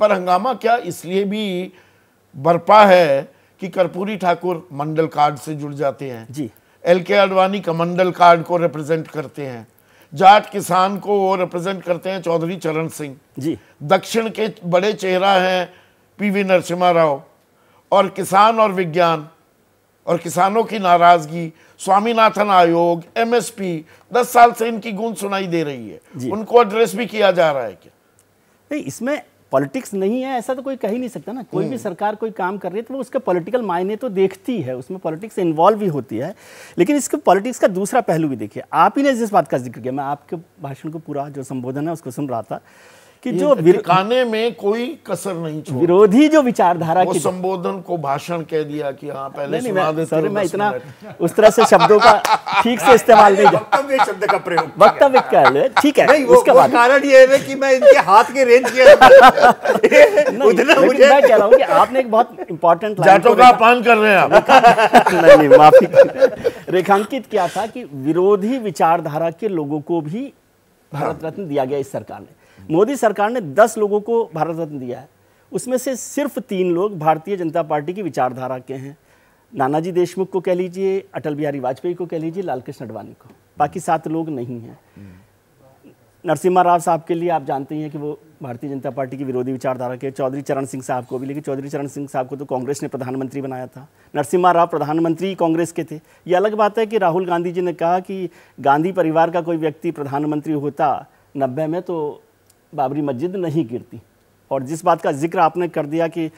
पर हंगामा क्या इसलिए भी बरपा है कि कर्पूरी ठाकुर मंडल कार्ड से जुड़ जाते हैं जी L K Advani Mandal card को रिप्रेजेंट करते हैं जाट किसान को रिप्रेजेंट करते हैं चौधरी चरण सिंह जी दक्षिण के बड़े चेहरा हैं पीवी नरसिम्हा राव और किसान और विज्ञान और किसानों की नाराजगी स्वामीनाथन आयोग एमएसपी दस साल से इनकी गूंज सुनाई दे रही है उनको एड्रेस भी किया जा रहा है क्या नहीं इसमें पॉलिटिक्स नहीं है ऐसा तो कोई कह ही नहीं सकता ना कोई भी हम्म। सरकार कोई काम कर रही है तो वो उसके पॉलिटिकल मायने तो देखती है उसमें पॉलिटिक्स इन्वॉल्व भी होती है लेकिन इसके पॉलिटिक्स का दूसरा पहलू भी देखिए आप ही ने जिस बात का जिक्र किया मैं आपके भाषण को पूरा जो संबोधन है उसको सुन रहा था कि जो काने में कोई कसर नहीं छोड़ विरोधी जो विचारधारा की संबोधन को भाषण कह दिया कि हाँ पहले नहीं, सुना नहीं, सर मैं इतना उस तरह से शब्दों का ठीक से इस्तेमाल नहीं वक्तव्य शब्द का प्रयोग वक्तव्य का ठीक है नहीं वो, उसका कारण ये है कि मैं इनके हाथ के रेंज के मैं कह रहा हूँ कि आपने एक बहुत इंपॉर्टेंट जाटों का अपमान कर रहे हैं आप नहीं नहीं माफी रेखांकित किया था कि विरोधी विचारधारा के लोगों को भी भारत रत्न दिया गया इस सरकार ने मोदी सरकार ने दस लोगों को भारत रत्न दिया है उसमें से सिर्फ तीन लोग भारतीय जनता पार्टी की विचारधारा के हैं नानाजी देशमुख को कह लीजिए अटल बिहारी वाजपेयी को कह लीजिए लालकृष्ण अडवाणी को बाकी सात लोग नहीं हैं नरसिम्हा राव साहब के लिए आप जानते ही हैं कि वो भारतीय जनता पार्टी की विरोधी विचारधारा के चौधरी चरण सिंह साहब को भी लेकिन चौधरी चरण सिंह साहब को तो कांग्रेस ने प्रधानमंत्री बनाया था नरसिम्हा राव प्रधानमंत्री कांग्रेस के थे ये अलग बात है कि राहुल गांधी जी ने कहा कि गांधी परिवार का कोई व्यक्ति प्रधानमंत्री होता नब्बे में तो बाबरी मस्जिद नहीं गिरती और जिस बात का जिक्र आपने कर दिया कि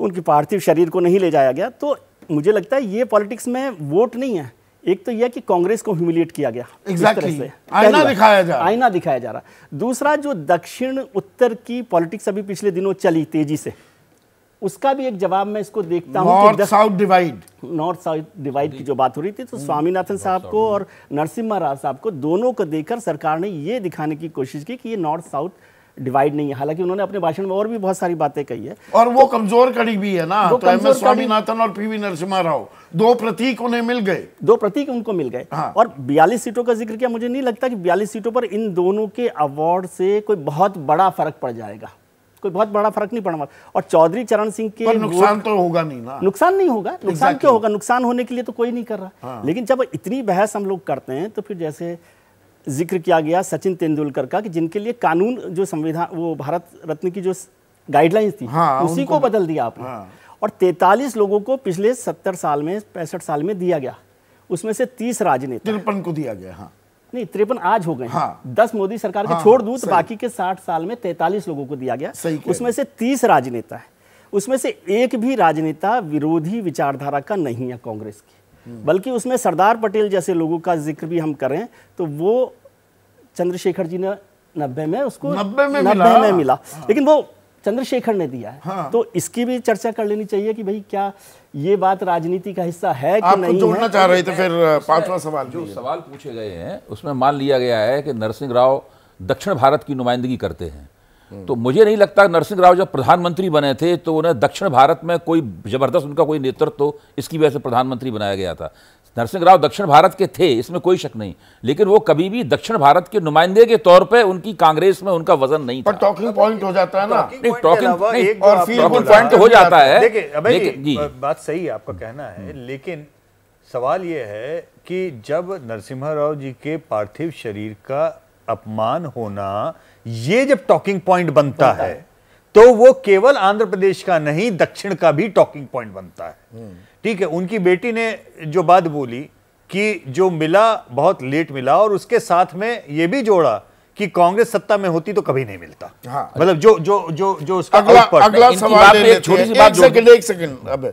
उनकी पार्थिव शरीर को नहीं ले जाया गया तो मुझे लगता है ये पॉलिटिक्स में वोट नहीं है एक तो यह कि कांग्रेस को ह्यूमिलिएट किया गया exactly. से आईना दिखाया जा आईना दिखाया जा रहा दूसरा जो दक्षिण उत्तर की पॉलिटिक्स अभी पिछले दिनों चली तेजी से उसका भी एक जवाब मैं इसको देखता हूँ north south divide north south divide की जो बात हो रही थी तो हम्म। स्वामीनाथन साहब को और नरसिम्हा राव साहब को दोनों को देखकर सरकार ने ये दिखाने की कोशिश की कि ये नॉर्थ साउथ डिवाइड नहीं है हालांकि उन्होंने अपने भाषण में और भी बहुत सारी बातें कही है और वो तो, कमजोर कड़ी भी है ना तो एम एस स्वामीनाथन और पीवी नरसिम्हा राव दो प्रतीक उन्हें मिल गए दो प्रतीक उनको मिल गए हाँ। और बयालीस सीटों का जिक्र किया मुझे नहीं लगता कि बयालीस सीटों पर इन दोनों के अवार्ड से कोई बहुत बड़ा फर्क पड़ जाएगा कोई बहुत बड़ा फर्क नहीं पड़ा और चौधरी चरण सिंह के नुकसान तो होगा नहीं ना नुकसान नहीं होगा नुकसान क्यों होगा नुकसान होने के लिए तो कोई नहीं कर रहा हाँ। लेकिन जब इतनी बहस हम लोग करते हैं तो फिर जैसे जिक्र किया गया सचिन तेंदुलकर का कि जिनके लिए कानून जो संविधान वो भारत रत्न की जो गाइडलाइंस थी हाँ, उसी को बदल दिया आपने हाँ। और तैतालीस लोगों को पिछले सत्तर साल में पैंसठ साल में दिया गया उसमें से तीस राजनेता तिरपन को दिया गया हाँ नहीं तिरपन आज हो गए हाँ, दस मोदी सरकार हाँ, के छोड़ दू तो बाकी के साठ साल में तैतालीस लोगों को दिया गया उसमें से तीस राजनेता है उसमें से एक भी राजनेता विरोधी विचारधारा का नहीं है कांग्रेस की हम्म। बल्कि उसमें सरदार पटेल जैसे लोगों का जिक्र भी हम करें तो वो चंद्रशेखर जी ने नब्बे में उसको नब्बे में नब्बे में मिला। हाँ। लेकिन वो चंद्रशेखर ने दिया है हाँ। तो इसकी भी चर्चा कर लेनी चाहिए कि भाई क्या ये बात राजनीति का हिस्सा है कि नहीं जोड़ना चाह रहे थे फिर पांचवा सवाल जो सवाल पूछे गए हैं उसमें मान लिया गया है कि नरसिंह राव दक्षिण भारत की नुमाइंदगी करते हैं तो मुझे नहीं लगता नरसिंह राव जब प्रधानमंत्री बने थे तो उन्हें दक्षिण भारत में कोई ज़बरदस्त उनका कोई नेतृत्व तो इसकी वजह से प्रधानमंत्री बनाया गया था नरसिंह राव दक्षिण भारत के थे इसमें कोई शक नहीं लेकिन वो कभी भी दक्षिण भारत के नुमाइंदे के तौर पे उनकी कांग्रेस में उनका वजन नहीं था टॉकिंग पॉइंट हो जाता है ना नहीं टॉकिंग और पॉइंट तो हो जाता है बात सही है आपका कहना है हम्म। लेकिन सवाल ये है कि जब नरसिम्हा राव जी के पार्थिव शरीर का अपमान होना ये जब टॉकिंग पॉइंट बनता, बनता है, है तो वो केवल आंध्र प्रदेश का नहीं दक्षिण का भी टॉकिंग पॉइंट बनता है हम्म। ठीक है उनकी बेटी ने जो बात बोली कि जो मिला बहुत लेट मिला और उसके साथ में ये भी जोड़ा कि कांग्रेस सत्ता में होती तो कभी नहीं मिलता हाँ, मतलब जो जो जो जो उसका अगला अगला सवाल छोटी सी बात एक सेकंड एक सेकंड अब